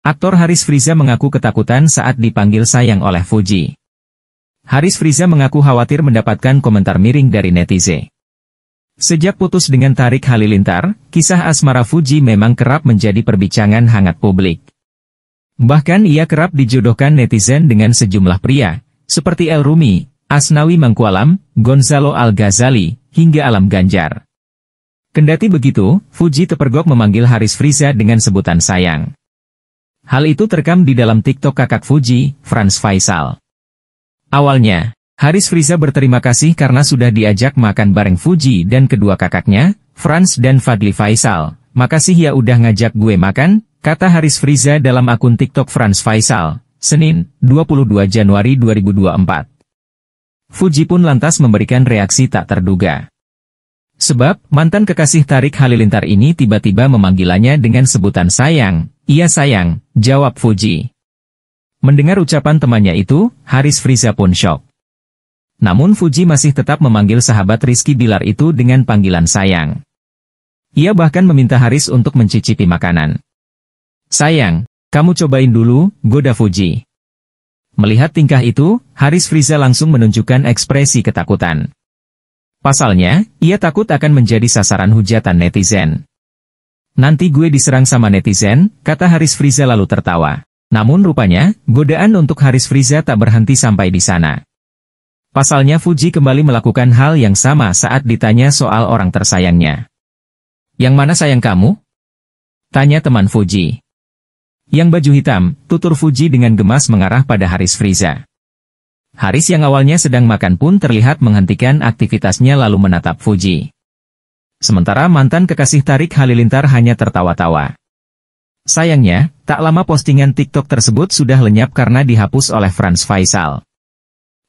Aktor Haris Friza mengaku ketakutan saat dipanggil sayang oleh Fuji. Haris Friza mengaku khawatir mendapatkan komentar miring dari netizen. Sejak putus dengan Tarik Halilintar, kisah asmara Fuji memang kerap menjadi perbincangan hangat publik. Bahkan ia kerap dijodohkan netizen dengan sejumlah pria, seperti El Rumi, Asnawi Mangkualam, Gonzalo Al-Ghazali, hingga Alam Ganjar. Kendati begitu, Fuji terpergok memanggil Haris Friza dengan sebutan sayang. Hal itu terekam di dalam TikTok kakak Fuji, Franz Faisal. Awalnya, Haris Friza berterima kasih karena sudah diajak makan bareng Fuji dan kedua kakaknya, Franz dan Fadli Faisal. Makasih ya udah ngajak gue makan, kata Haris Friza dalam akun TikTok Franz Faisal, Senin, 22 Januari 2024. Fuji pun lantas memberikan reaksi tak terduga. Sebab, mantan kekasih Tarik Halilintar ini tiba-tiba memanggilannya dengan sebutan sayang, Iya sayang, jawab Fuji. Mendengar ucapan temannya itu, Haris Friza pun shock. Namun Fuji masih tetap memanggil sahabat Rizky Bilar itu dengan panggilan sayang. Ia bahkan meminta Haris untuk mencicipi makanan. Sayang, kamu cobain dulu, goda Fuji. Melihat tingkah itu, Haris Friza langsung menunjukkan ekspresi ketakutan. Pasalnya, ia takut akan menjadi sasaran hujatan netizen. Nanti gue diserang sama netizen, kata Haris Friza lalu tertawa. Namun rupanya, godaan untuk Haris Friza tak berhenti sampai di sana. Pasalnya Fuji kembali melakukan hal yang sama saat ditanya soal orang tersayangnya. Yang mana sayang kamu? Tanya teman Fuji. Yang baju hitam, tutur Fuji dengan gemas mengarah pada Haris Friza. Haris yang awalnya sedang makan pun terlihat menghentikan aktivitasnya lalu menatap Fuji. Sementara mantan kekasih Tarik Halilintar hanya tertawa-tawa. Sayangnya, tak lama postingan TikTok tersebut sudah lenyap karena dihapus oleh Franz Faisal.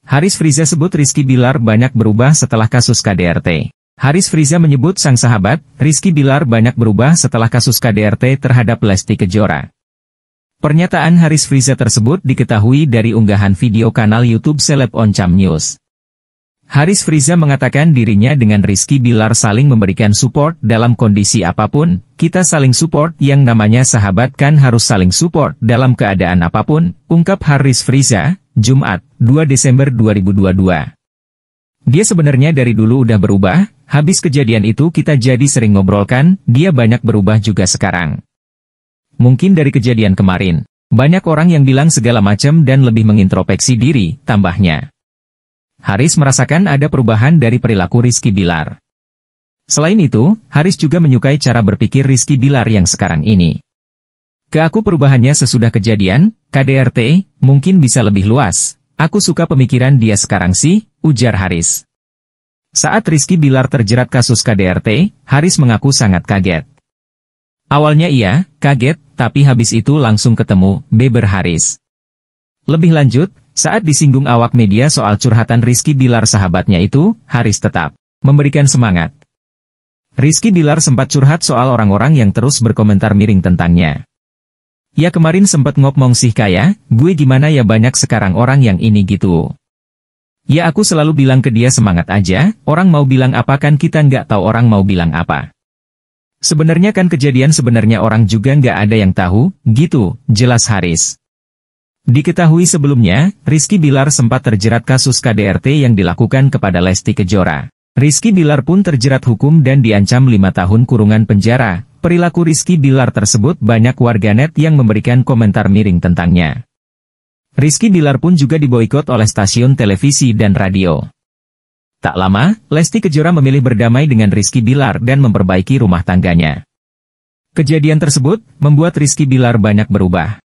Haris Friza sebut Rizky Bilar banyak berubah setelah kasus KDRT. Haris Friza menyebut sang sahabat, Rizky Bilar banyak berubah setelah kasus KDRT terhadap Lesti Kejora. Pernyataan Haris Friza tersebut diketahui dari unggahan video kanal YouTube Seleb Oncam News. Haris Friza mengatakan dirinya dengan Rizky Bilar saling memberikan support dalam kondisi apapun, kita saling support yang namanya sahabat kan harus saling support dalam keadaan apapun, ungkap Haris Friza, Jumat, 2 Desember 2022. Dia sebenarnya dari dulu udah berubah, habis kejadian itu kita jadi sering ngobrolkan, dia banyak berubah juga sekarang. Mungkin dari kejadian kemarin, banyak orang yang bilang segala macam dan lebih mengintrospeksi diri, tambahnya. Haris merasakan ada perubahan dari perilaku Rizky Bilar. Selain itu, Haris juga menyukai cara berpikir Rizky Bilar yang sekarang ini. Ke aku perubahannya sesudah kejadian, KDRT, mungkin bisa lebih luas. Aku suka pemikiran dia sekarang sih, ujar Haris. Saat Rizky Bilar terjerat kasus KDRT, Haris mengaku sangat kaget. Awalnya iya, kaget, tapi habis itu langsung ketemu, beber Haris. Lebih lanjut, saat disinggung awak media soal curhatan Rizky Bilar sahabatnya itu, Haris tetap memberikan semangat. Rizky Bilar sempat curhat soal orang-orang yang terus berkomentar miring tentangnya. Ya kemarin sempat ngomong sih kaya, gue gimana ya banyak sekarang orang yang ini gitu. Ya aku selalu bilang ke dia semangat aja, orang mau bilang apa kan kita nggak tahu orang mau bilang apa. Sebenarnya kan kejadian sebenarnya orang juga nggak ada yang tahu, gitu, jelas Haris. Diketahui sebelumnya, Rizky Bilar sempat terjerat kasus KDRT yang dilakukan kepada Lesti Kejora. Rizky Bilar pun terjerat hukum dan diancam lima tahun kurungan penjara. Perilaku Rizky Bilar tersebut banyak warganet yang memberikan komentar miring tentangnya. Rizky Bilar pun juga diboikot oleh stasiun televisi dan radio. Tak lama, Lesti Kejora memilih berdamai dengan Rizky Bilar dan memperbaiki rumah tangganya. Kejadian tersebut membuat Rizky Bilar banyak berubah.